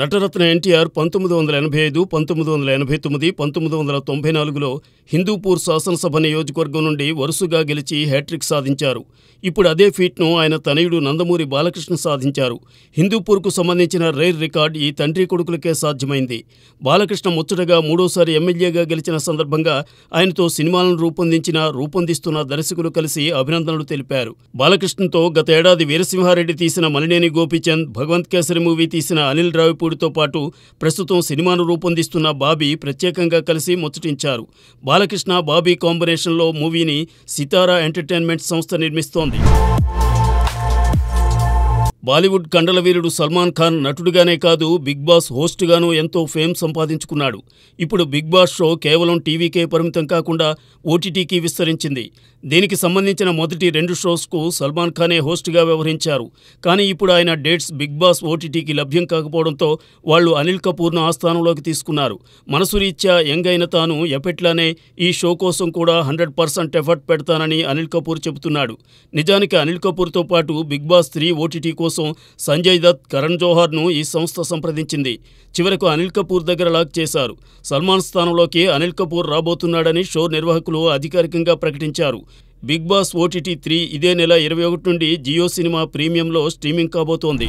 నటరత్న ఎన్టీఆర్ పంతొమ్మిది వందల ఎనభై ఐదు పంతొమ్మిది వందల ఎనభై తొమ్మిది పంతొమ్మిది వందల తొంభై నాలుగులో హిందూపూర్ శాసనసభ నియోజకవర్గం నుండి వరుసగా గెలిచి హ్యాట్రిక్ సాధించారు ఇప్పుడు అదే ఫీట్ను ఆయన తనయుడు నందమూరి బాలకృష్ణ సాధించారు హిందూపూర్కు సంబంధించిన రైర్ రికార్డ్ ఈ తండ్రి కొడుకులకే సాధ్యమైంది బాలకృష్ణ ముచ్చటగా మూడోసారి ఎమ్మెల్యేగా గెలిచిన సందర్భంగా ఆయనతో సినిమాలను రూపొందించిన రూపొందిస్తున్న దర్శకులు కలిసి అభినందనలు తెలిపారు బాలకృష్ణతో గత ఏడాది వీరసింహారెడ్డి తీసిన మలినేని గోపీచంద్ భగవంత్ కేసరి మూవీ తీసిన అనిల్ రావిపూడి పూడితో పాటు ప్రస్తుతం సినిమాను రూపొందిస్తున్న బాబీ ప్రత్యేకంగా కలిసి ముచ్చటించారు బాలకృష్ణ బాబీ కాంబినేషన్లో మూవీని సితారా ఎంటర్టైన్మెంట్ సంస్థ నిర్మిస్తోంది బాలీవుడ్ కండలవీరుడు సల్మాన్ ఖాన్ నటుడిగానే కాదు బిగ్ బాస్ హోస్ట్గానూ ఎంతో ఫేమ్ సంపాదించుకున్నాడు ఇప్పుడు బిగ్ బాస్ షో కేవలం టీవీకే పరిమితం కాకుండా ఓటీటీకి విస్తరించింది దీనికి సంబంధించిన మొదటి రెండు షోస్కు సల్మాన్ ఖానే హోస్ట్గా వ్యవహరించారు కానీ ఇప్పుడు ఆయన డేట్స్ బిగ్ బాస్ ఓటీటీకి లభ్యం కాకపోవడంతో వాళ్ళు అనిల్ కపూర్ను ఆస్థానంలోకి తీసుకున్నారు మనసు రీత్యా యంగ్ అయిన తాను ఎపెట్లానే ఈ షో కోసం కూడా హండ్రెడ్ పర్సెంట్ ఎఫర్ట్ పెడతానని అనిల్ కపూర్ చెబుతున్నాడు నిజానికి అనిల్ కపూర్తో పాటు బిగ్ బాస్ త్రీ ఓటీటీ కోసం కోసం సంజయ్ దత్ కరణ్ జోహార్ను ఈ సంస్థ సంప్రదించింది చివరకు అనిల్ కపూర్ దగ్గర లాక్ చేశారు సల్మాన్ స్థానంలోకి అనిల్ కపూర్ రాబోతున్నాడని షో నిర్వాహకులు అధికారికంగా ప్రకటించారు బిగ్ బాస్ ఓటీటీ త్రీ ఇదే నెల ఇరవై ఒకటి నుండి జియో సినిమా ప్రీమియంలో స్ట్రీమింగ్ కాబోతోంది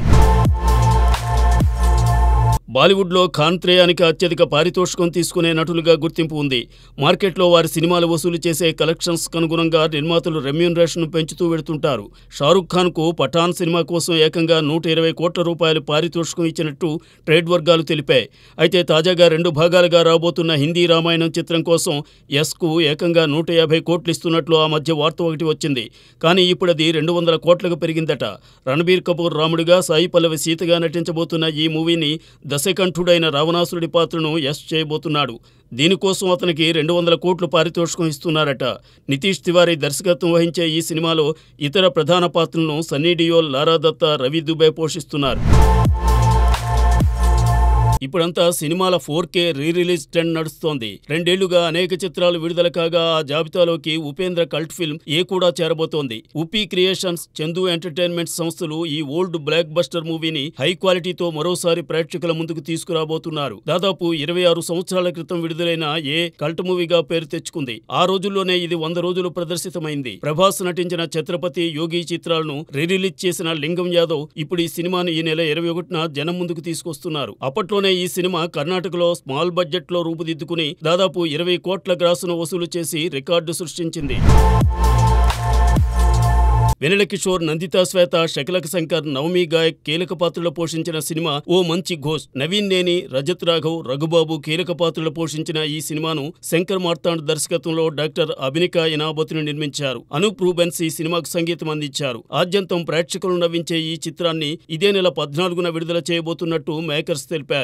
బాలీవుడ్లో ఖాన్త్రేయానికి అత్యధిక పారితోషికం తీసుకునే నటులుగా గుర్తింపు ఉంది మార్కెట్లో వారి సినిమాలు వసూలు చేసే కలెక్షన్స్ అనుగుణంగా నిర్మాతలు రెమ్యూనరేషన్ పెంచుతూ వెడుతుంటారు షారుఖ్ ఖాన్కు పఠాన్ సినిమా కోసం ఏకంగా నూట ఇరవై కోట్ల రూపాయలు పారితోషికం ఇచ్చినట్టు ట్రేడ్ వర్గాలు తెలిపాయి అయితే తాజాగా రెండు భాగాలుగా రాబోతున్న హిందీ రామాయణం చిత్రం కోసం ఎస్కు ఏకంగా నూట యాభై కోట్లు ఇస్తున్నట్లు ఆ మధ్య వార్త ఒకటి వచ్చింది కానీ ఇప్పుడు అది రెండు వందల కోట్లకు పెరిగిందట రణబీర్ కపూర్ రాముడిగా సాయి పల్లవి సీతగా నటించబోతున్న ఈ మూవీని దశ దశకంఠుడైన రావణాసురుడి పాత్రను ఎస్ చేయబోతున్నాడు దీనికోసం అతనికి రెండు వందల కోట్లు పారితోషికం ఇస్తున్నారట నితీష్ తివారీ దర్శకత్వం వహించే ఈ సినిమాలో ఇతర ప్రధాన పాత్రలను సన్నీ డియోల్ లారా దత్తా రవి దుబే పోషిస్తున్నారు ఇప్పుడంతా సినిమాల four K re release trend నడుస్తోంది రెండేళ్లుగా అనేక చిత్రాలు విడుదల కాగా ఆ జాబితాలోకి ఉపేంద్ర కల్ట్ ఫిల్మ్ ఏ కూడా చేరబోతోంది ఉపి క్రియేషన్స్ చందు ఎంటర్టైన్మెంట్ సంస్థలు ఈ ఓల్డ్ బ్లాక్ బస్టర్ మూవీని హై క్వాలిటీతో మరోసారి ప్రేక్షకుల ముందుకు తీసుకురాబోతున్నారు దాదాపు ఇరవై ఆరు సంవత్సరాల క్రితం విడుదలైన ఏ కల్ట్ మూవీగా పేరు తెచ్చుకుంది ఆ రోజుల్లోనే ఇది వంద రోజులు ప్రదర్శితమైంది ప్రభాస్ నటించిన ఛత్రపతి యోగి చిత్రాలను రీ రిలీజ్ చేసిన లింగం యాదవ్ ఇప్పుడు ఈ సినిమాను ఈ నెల ఇరవై ఒకటిన జనం ముందుకు తీసుకొస్తున్నారు అప్పట్లోనే ఈ సినిమా కర్ణాటకలో స్మాల్ బడ్జెట్ లో రూపుదిద్దుకుని దాదాపు ఇరవై కోట్ల గ్రాసును వసూలు చేసి రికార్డు సృష్టించింది వెనల కిషోర్ నందితా శ్వేత శకలక శంకర్ నవమి గాయక్ కీలక పాత్రలు పోషించిన సినిమా ఓ మంచి ఘోష్ నవీన్ నేని రజత్ రాఘవ్ రఘుబాబు కీలక పాత్రలు పోషించిన ఈ సినిమాను శంకర్ మార్తాండ్ దర్శకత్వంలో డాక్టర్ అభినిక ఇనాబతును నిర్మించారు అనూప్ రూబెన్స్ ఈ సినిమాకు సంగీతం అందించారు ఆద్యంతం ప్రేక్షకులు నవ్వించే ఈ చిత్రాన్ని ఇదే నెల పద్నాలుగున విడుదల చేయబోతున్నట్టు మేకర్స్ తెలిపారు